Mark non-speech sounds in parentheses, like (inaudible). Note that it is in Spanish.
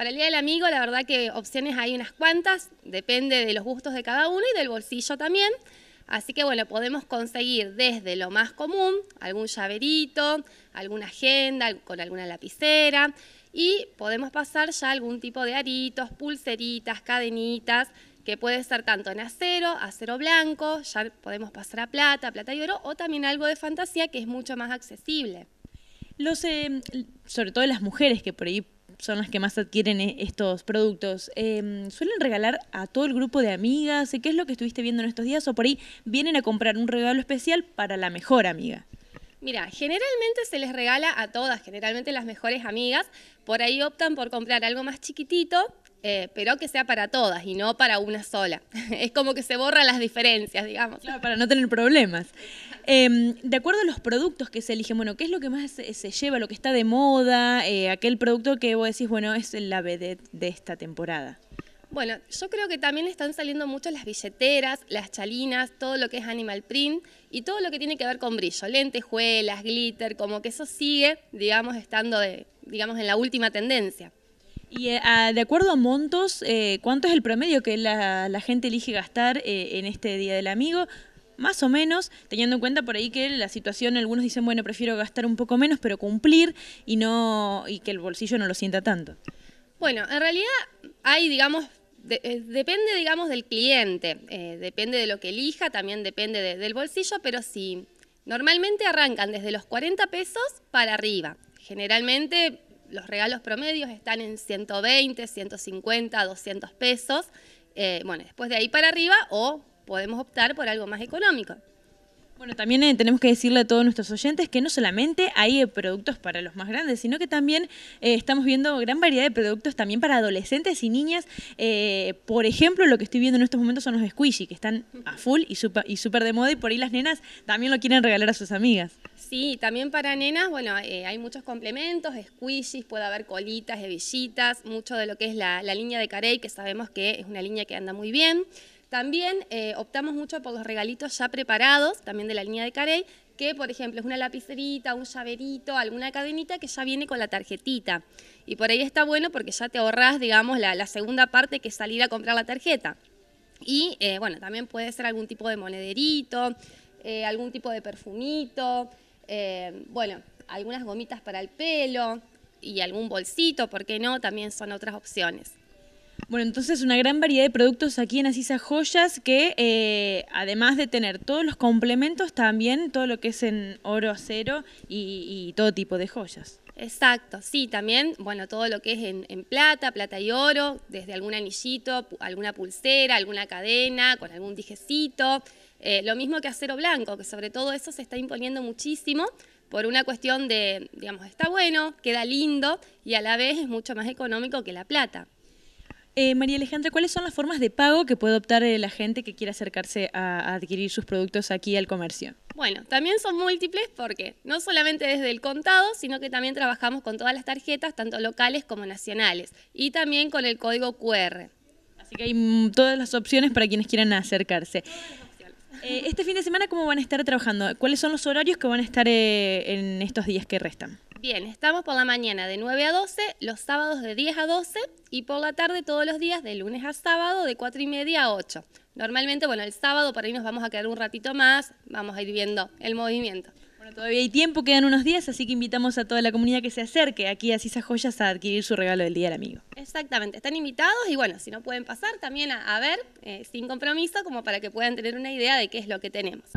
Para el Día del Amigo, la verdad que opciones hay unas cuantas, depende de los gustos de cada uno y del bolsillo también. Así que bueno, podemos conseguir desde lo más común, algún llaverito, alguna agenda con alguna lapicera y podemos pasar ya algún tipo de aritos, pulseritas, cadenitas, que puede ser tanto en acero, acero blanco, ya podemos pasar a plata, plata y oro o también algo de fantasía que es mucho más accesible. Los, em, sobre todo las mujeres que por ahí son las que más adquieren e, estos productos. Em, ¿Suelen regalar a todo el grupo de amigas? ¿Qué es lo que estuviste viendo en estos días? ¿O por ahí vienen a comprar un regalo especial para la mejor amiga? Mira, generalmente se les regala a todas, generalmente las mejores amigas, por ahí optan por comprar algo más chiquitito eh, pero que sea para todas y no para una sola. (laughs) es como que se borran las diferencias, digamos. Claro, para no tener problemas. Em, de acuerdo a los productos que se eligen, bueno, ¿qué es lo que más se, lleva, lo que está de moda, eh, aquel producto que vos decís, bueno, es la vedette de esta temporada? Bueno, yo creo que también están saliendo mucho las billeteras, las chalinas, todo lo que es animal print y todo lo que tiene que ver con brillo, lentejuelas, glitter, como que eso sigue, digamos, estando de, digamos, en la última tendencia. Y eh, ah, de acuerdo a montos, eh, ¿cuánto es el promedio que la, gente elige gastar eh, en este Día del Amigo? Más o menos, teniendo en cuenta por ahí que la situación, algunos dicen, bueno, prefiero gastar un poco menos, pero cumplir y, no, y que el bolsillo no lo sienta tanto. Bueno, en realidad hay, digamos, depende, digamos, del cliente, depende de lo que elija, también depende del bolsillo, pero sí, normalmente arrancan desde los 40 pesos para arriba. Generalmente los regalos promedios están en 120, 150, 200 pesos. Eh, bueno, después de ahí para arriba o podemos optar por algo más económico. Bueno, también eh, tenemos que decirle a todos nuestros oyentes que no solamente hay eh, productos para los más grandes, sino que también eh, estamos viendo gran variedad de productos también para adolescentes y niñas. por ejemplo, lo que estoy viendo en estos momentos son los squishy, que están a full y súper y super de moda y por ahí las nenas también lo quieren regalar a sus amigas. Sí, también para nenas, bueno, hay muchos complementos, squishies, puede haber colitas, hebillitas, mucho de lo que es la línea de Carey, que sabemos que es una línea que anda muy bien. También eh, optamos mucho por los regalitos ya preparados, también de la línea de Carey, que por ejemplo es una lapicerita, un llaverito, alguna cadenita que ya viene con la tarjetita. Y por ahí está bueno porque ya te ahorras, digamos, la, segunda parte que es salir a comprar la tarjeta. Y eh, bueno, también puede ser algún tipo de monederito, eh, algún tipo de perfumito, bueno, algunas gomitas para el pelo y algún bolsito, ¿por qué no? También son otras opciones. Bueno, entonces una gran variedad de productos aquí en Asisa Joyas que eh, además de tener todos los complementos, también todo lo que es en oro, acero y, todo tipo de joyas. Exacto, sí, también, bueno, todo lo que es en, plata, plata y oro, desde algún anillito, alguna pulsera, alguna cadena, con algún dijecito, eh, lo mismo que acero blanco, que sobre todo eso se está imponiendo muchísimo por una cuestión de, digamos, está bueno, queda lindo y a la vez es mucho más económico que la plata. Eh, María Alejandra, ¿cuáles son las formas de pago que puede optar eh, la gente que quiera acercarse a, adquirir sus productos aquí al comercio? Bueno, también son múltiples porque no solamente desde el contado, sino que también trabajamos con todas las tarjetas, tanto locales como nacionales, y también con el código QR. Así que hay mm, todas las opciones para quienes quieran acercarse. Eh, este fin de semana, ¿cómo van a estar trabajando? ¿Cuáles son los horarios que van a estar en estos días que restan? Bien, estamos por la mañana de 9 a 12, los sábados de 10 a 12 y por la tarde todos los días de lunes a sábado de 4 y media a 8. Normalmente, bueno, el sábado por ahí nos vamos a quedar un ratito más, vamos a ir viendo el movimiento. Bueno, todavía hay tiempo, quedan unos días, así que invitamos a toda la comunidad que se acerque aquí a Cisa Joyas a adquirir su regalo del Día del Amigo. Exactamente, están invitados y bueno, si no pueden pasar también a, ver, eh, sin compromiso, como para que puedan tener una idea de qué es lo que tenemos.